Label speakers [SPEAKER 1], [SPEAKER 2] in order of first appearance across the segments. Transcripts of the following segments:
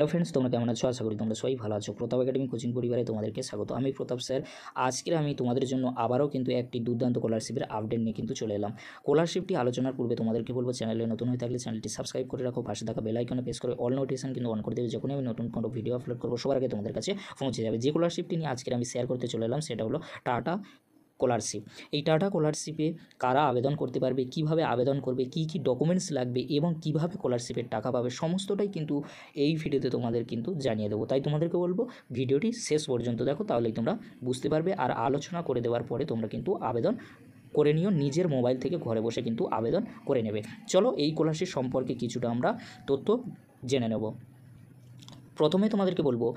[SPEAKER 1] hello friends তোমরা কেমন আছো আশা করি তোমরা সবাই ভালো আছো প্রতাপ একাডেমি কোচিং পরিবারে তোমাদেরকে স্বাগত আমি প্রতাপ স্যার আজকে আমি তোমাদের জন্য আবারও কিন্তু একটি দুর্দান্ত স্কলারশিপের আপডেট নিয়ে কিন্তু চলে এলাম স্কলারশিপটি আলোচনার পূর্বে তোমাদেরকে বলবো চ্যানেলে নতুন হয়ে থাকলে চ্যানেলটি সাবস্ক্রাইব করে রাখো পাশে থাকা বেলাইকনে প্রেস করে অল নোটিফিকেশন কিন্তু অন করে দেবে যখনই আমি নতুন কোনো ভিডিও আপলোড করবো সবার আগে তোমাদের কাছে পৌঁছে যাবে যে স্কলারশিপটি নিয়ে আজকে আমি শেয়ার করতে চলে এলাম সেটা হলো টাটা স্কলারশিপ এই টাটা স্কলারশিপে কারা আবেদন করতে পারবে কিভাবে আবেদন করবে কি কি ডকুমেন্টস লাগবে এবং কিভাবে স্কলারশিপের টাকা পাবে সমস্তটাই কিন্তু এই ভিডিওতে তোমাদের কিন্তু জানিয়ে দেবো তাই তোমাদেরকে বলবো ভিডিওটি শেষ পর্যন্ত দেখো তাহলেই তোমরা বুঝতে পারবে আর আলোচনা করে দেওয়ার পরে তোমরা কিন্তু আবেদন করে নিও নিজের মোবাইল থেকে ঘরে বসে কিন্তু আবেদন করে নেবে চলো এই স্কলারশিপ সম্পর্কে কিছুটা আমরা তথ্য জেনে নেব প্রথমে তোমাদেরকে বলবো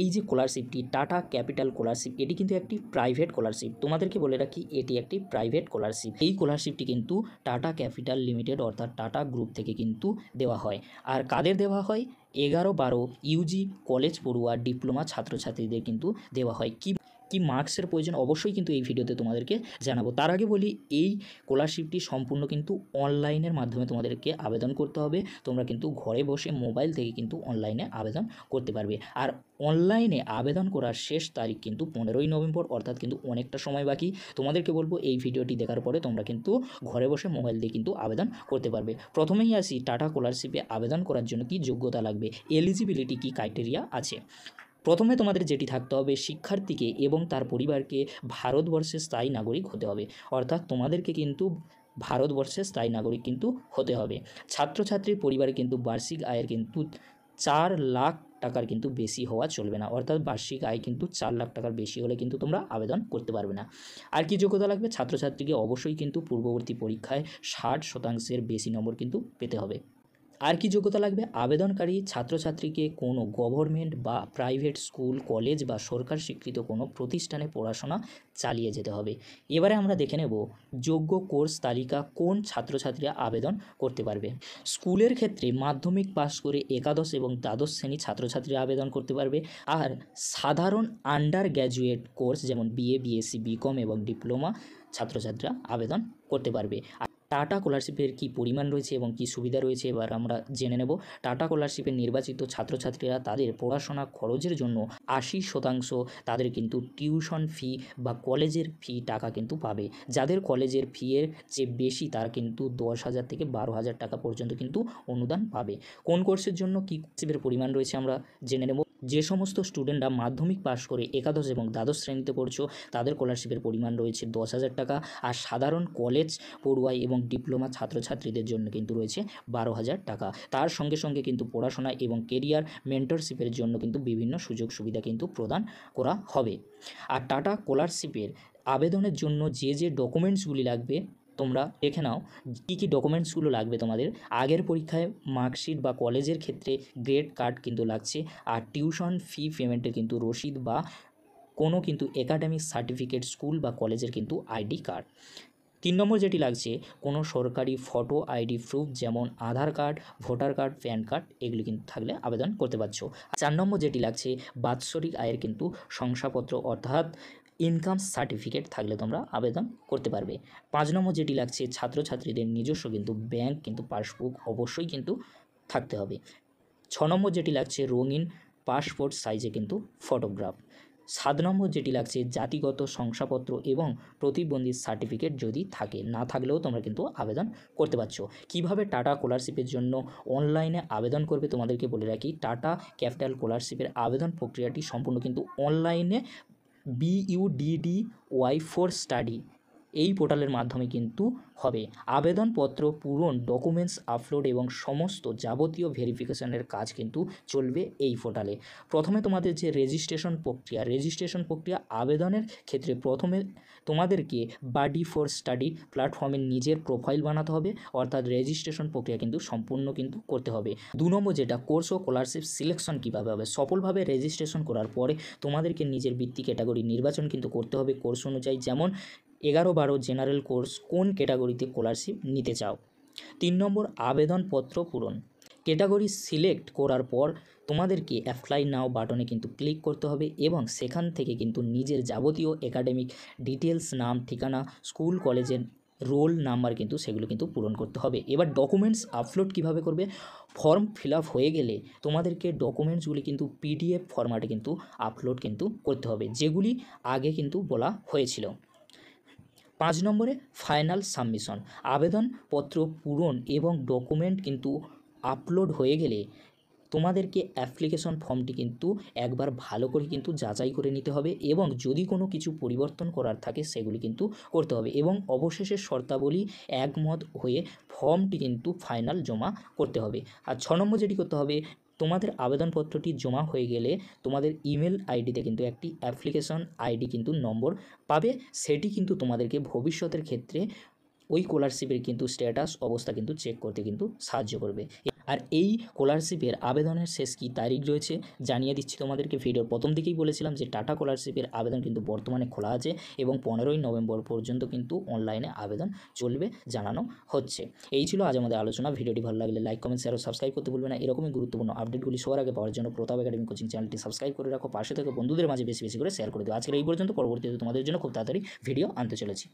[SPEAKER 1] এই যে স্কলারশিপটি টাটা ক্যাপিটাল স্কলারশিপ এটি কিন্তু একটি প্রাইভেট স্কলারশিপ তোমাদেরকে বলে রাখি এটি একটি প্রাইভেট স্কলারশিপ এই স্কলারশিপটি কিন্তু টাটা ক্যাপিটাল লিমিটেড অর্থাৎ টাটা গ্রুপ থেকে কিন্তু দেওয়া হয় আর কাদের দেওয়া হয় এগারো বারো ইউজি কলেজ পড়ুয়া ডিপ্লোমা ছাত্রছাত্রীদের কিন্তু দেওয়া হয় কি কি মার্কসের প্রয়োজন অবশ্যই কিন্তু এই ভিডিওতে তোমাদেরকে জানাবো তার আগে বলি এই স্কলারশিপটি সম্পূর্ণ কিন্তু অনলাইনের মাধ্যমে তোমাদেরকে আবেদন করতে হবে তোমরা কিন্তু ঘরে বসে মোবাইল থেকে কিন্তু অনলাইনে আবেদন করতে পারবে আর অনলাইনে আবেদন করার শেষ তারিখ কিন্তু পনেরোই নভেম্বর অর্থাৎ কিন্তু অনেকটা সময় বাকি তোমাদেরকে বলবো এই ভিডিওটি দেখার পরে তোমরা কিন্তু ঘরে বসে মোবাইল দিয়ে কিন্তু আবেদন করতে পারবে প্রথমেই আসি টাটা স্কলারশিপে আবেদন করার জন্য কি যোগ্যতা লাগবে এলিজিবিলিটি কি ক্রাইটেরিয়া আছে প্রথমে তোমাদের যেটি থাকতে হবে শিক্ষার্থীকে এবং তার পরিবারকে ভারতবর্ষের স্থায়ী নাগরিক হতে হবে অর্থাৎ তোমাদেরকে কিন্তু ভারতবর্ষের স্থায়ী নাগরিক কিন্তু হতে হবে ছাত্রছাত্রীর পরিবার কিন্তু বার্ষিক আয়ের কিন্তু চার লাখ টাকার কিন্তু বেশি হওয়া চলবে না অর্থাৎ বার্ষিক আয় কিন্তু চার লাখ টাকার বেশি হলে কিন্তু তোমরা আবেদন করতে পারবে না আর কি যোগ্যতা লাগবে ছাত্রছাত্রীকে অবশ্যই কিন্তু পূর্ববর্তী পরীক্ষায় ষাট শতাংশের বেশি নম্বর কিন্তু পেতে হবে আর কি যোগ্যতা লাগবে আবেদনকারী ছাত্রছাত্রীকে কোনো গভর্নমেন্ট বা প্রাইভেট স্কুল কলেজ বা সরকার স্বীকৃত কোনো প্রতিষ্ঠানে পড়াশোনা চালিয়ে যেতে হবে এবারে আমরা দেখে নেব যোগ্য কোর্স তালিকা কোন ছাত্রছাত্রীরা আবেদন করতে পারবে স্কুলের ক্ষেত্রে মাধ্যমিক পাশ করে একাদশ এবং দ্বাদশ শ্রেণী ছাত্রছাত্রীরা আবেদন করতে পারবে আর সাধারণ আন্ডার গ্র্যাজুয়েট কোর্স যেমন বিএ বিএসসি বিকম এবং ডিপ্লোমা ছাত্রছাত্রীরা আবেদন করতে পারবে টাটা স্কলারশিপের কি পরিমাণ রয়েছে এবং কি সুবিধা রয়েছে এবার আমরা জেনে নেব টাটা স্কলারশিপের নির্বাচিত ছাত্রছাত্রীরা তাদের পড়াশোনা খরচের জন্য আশি শতাংশ তাদের কিন্তু টিউশন ফি বা কলেজের ফি টাকা কিন্তু পাবে যাদের কলেজের ফিয়ের চেয়ে বেশি তারা কিন্তু দশ হাজার থেকে বারো হাজার টাকা পর্যন্ত কিন্তু অনুদান পাবে কোন কোর্সের জন্য কী স্কলারশিপের পরিমাণ রয়েছে আমরা জেনে নেব যে সমস্ত স্টুডেন্টরা মাধ্যমিক পাশ করে একাদশ এবং দ্বাদশ শ্রেণীতে পড়ছো তাদের স্কলারশিপের পরিমাণ রয়েছে দশ হাজার টাকা আর সাধারণ কলেজ পড়ুয়াই এবং ডিপ্লোমা ছাত্রছাত্রীদের জন্য কিন্তু রয়েছে বারো হাজার টাকা তার সঙ্গে সঙ্গে কিন্তু পড়াশোনা এবং কেরিয়ার মেন্টরশিপের জন্য কিন্তু বিভিন্ন সুযোগ সুবিধা কিন্তু প্রদান করা হবে আর টাটা স্কলারশিপের আবেদনের জন্য যে যে ডকুমেন্টসগুলি লাগবে তোমরা দেখে নাও কী কী ডকুমেন্টসগুলো লাগবে তোমাদের আগের পরীক্ষায় মার্কশিট বা কলেজের ক্ষেত্রে গ্রেড কার্ড কিন্তু লাগছে আর টিউশন ফি পেমেন্টের কিন্তু রসিদ বা কোনো কিন্তু একাডেমিক সার্টিফিকেট স্কুল বা কলেজের কিন্তু আইডি কার্ড তিন নম্বর যেটি লাগছে কোনো সরকারি ফটো আইডি প্রুফ যেমন Aadhaar card voter card PAN card এগুলি কিন্তু থাকলে আবেদন করতে পারছো চার নম্বর যেটি লাগছে বাৎসরিক আয়ের কিন্তু শংসাপত্র অর্থাৎ ইনকাম সার্টিফিকেট থাকলে তোমরা আবেদন করতে পারবে পাঁচ নম্বর যেটি লাগছে ছাত্রছাত্রীদের নিজস্ব কিন্তু ব্যাংক কিন্তু পাসবুক অবশ্যই কিন্তু থাকতে হবে ছ নম্বর যেটি লাগছে রঙিন পাসপোর্ট সাইজে কিন্তু ফটোগ্রাফ সাত নম্বর যেটি লাগছে জাতিগত শংসাপত্র এবং প্রতিবন্ধী সার্টিফিকেট যদি থাকে না থাকলেও তোমরা কিন্তু আবেদন করতে পারছো কিভাবে টাটা স্কলারশিপের জন্য অনলাইনে আবেদন করবে তোমাদেরকে বলে রাখি টাটা ক্যাপিটাল স্কলারশিপের আবেদন প্রক্রিয়াটি সম্পূর্ণ কিন্তু অনলাইনে B U D D Y four study এই পোর্টালের মাধ্যমে কিন্তু হবে আবেদনপত্র পূরণ ডকুমেন্টস আপলোড এবং সমস্ত যাবতীয় ভেরিফিকেশনের কাজ কিন্তু চলবে এই পোর্টালে প্রথমে তোমাদের যে রেজিস্ট্রেশন প্রক্রিয়া রেজিস্ট্রেশন প্রক্রিয়া আবেদনের ক্ষেত্রে প্রথমে তোমাদেরকে বাডি ফর স্টাডি প্ল্যাটফর্মে নিজের প্রোফাইল বানাতে হবে অর্থাৎ রেজিস্ট্রেশন প্রক্রিয়া কিন্তু সম্পূর্ণ কিন্তু করতে হবে দু নম্বর যেটা কোর্স ও স্কলারশিপ সিলেকশন কীভাবে হবে সফলভাবে রেজিস্ট্রেশন করার পরে তোমাদেরকে নিজের বৃত্তি ক্যাটাগরি নির্বাচন কিন্তু করতে হবে কোর্স অনুযায়ী যেমন এগারো বারো জেনারেল কোর্স কোন ক্যাটাগরিতে স্কলারশিপ নিতে চাও তিন নম্বর আবেদনপত্র পূরণ ক্যাটাগরি সিলেক্ট করার পর তোমাদেরকে অ্যাপ্লাই নাও বাটনে কিন্তু ক্লিক করতে হবে এবং সেখান থেকে কিন্তু নিজের যাবতীয় একাডেমিক ডিটেলস নাম ঠিকানা স্কুল কলেজের রোল নাম্বার কিন্তু সেগুলো কিন্তু পূরণ করতে হবে এবার ডকুমেন্টস আপলোড কিভাবে করবে ফর্ম ফিল হয়ে গেলে তোমাদেরকে ডকুমেন্টসগুলি কিন্তু পিডিএফ ফর্মাটে কিন্তু আপলোড কিন্তু করতে হবে যেগুলি আগে কিন্তু বলা হয়েছিল পাঁচ নম্বরে ফাইনাল সাবমিশন আবেদনপত্র পূরণ এবং ডকুমেন্ট কিন্তু আপলোড হয়ে গেলে তোমাদেরকে অ্যাপ্লিকেশন ফর্মটি কিন্তু একবার ভালো করে কিন্তু যাচাই করে নিতে হবে এবং যদি কোনো কিছু পরিবর্তন করার থাকে সেগুলি কিন্তু করতে হবে এবং অবশেষে শর্তাবলী একমত হয়ে ফর্মটি কিন্তু ফাইনাল জমা করতে হবে আর ছ নম্বর যেটি করতে হবে তোমাদের আবেদনপত্রটি জমা হয়ে গেলে তোমাদের ইমেল আইডিতে কিন্তু একটি অ্যাপ্লিকেশন আইডি কিন্তু নম্বর পাবে সেটি কিন্তু তোমাদেরকে ভবিষ্যতের ক্ষেত্রে ওই স্কলারশিপের কিন্তু স্ট্যাটাস অবস্থা কিন্তু চেক করতে কিন্তু সাহায্য করবে আর এই স্কলারশিপের আবেদনের শেষ কি তারিখ রয়েছে জানিয়ে দিচ্ছি তোমাদেরকে ভিডিওর প্রথম দিকেই বলেছিলাম যে টাটা স্কলারশিপের আবেদন কিন্তু বর্তমানে খোলা আছে এবং পনেরোই নভেম্বর পর্যন্ত কিন্তু অনলাইনে আবেদন চলবে জানানো হচ্ছে এই ছিল আজ আমাদের আলোচনা ভিডিওটি ভালো লাগলে লাইক কমেন্ট শেয়ার ও সাবস্ক্রাইব করতে ভুলবে না এরকমই গুরুত্বপূর্ণ আপডেটগুলি সবার আগে পাওয়ার জন্য প্রতাপ একাডেমি কোচিং চ্যানেলটি সাবস্ক্রাইব করে রাখো পাশে থেকে বন্ধুদের মাঝে বেশি বেশি করে শেয়ার করে দিও আজকের এই পর্যন্ত পরবর্তীতে তোমাদের জন্য খুব তাড়াতাড়ি ভিডিও আনতে চলেছি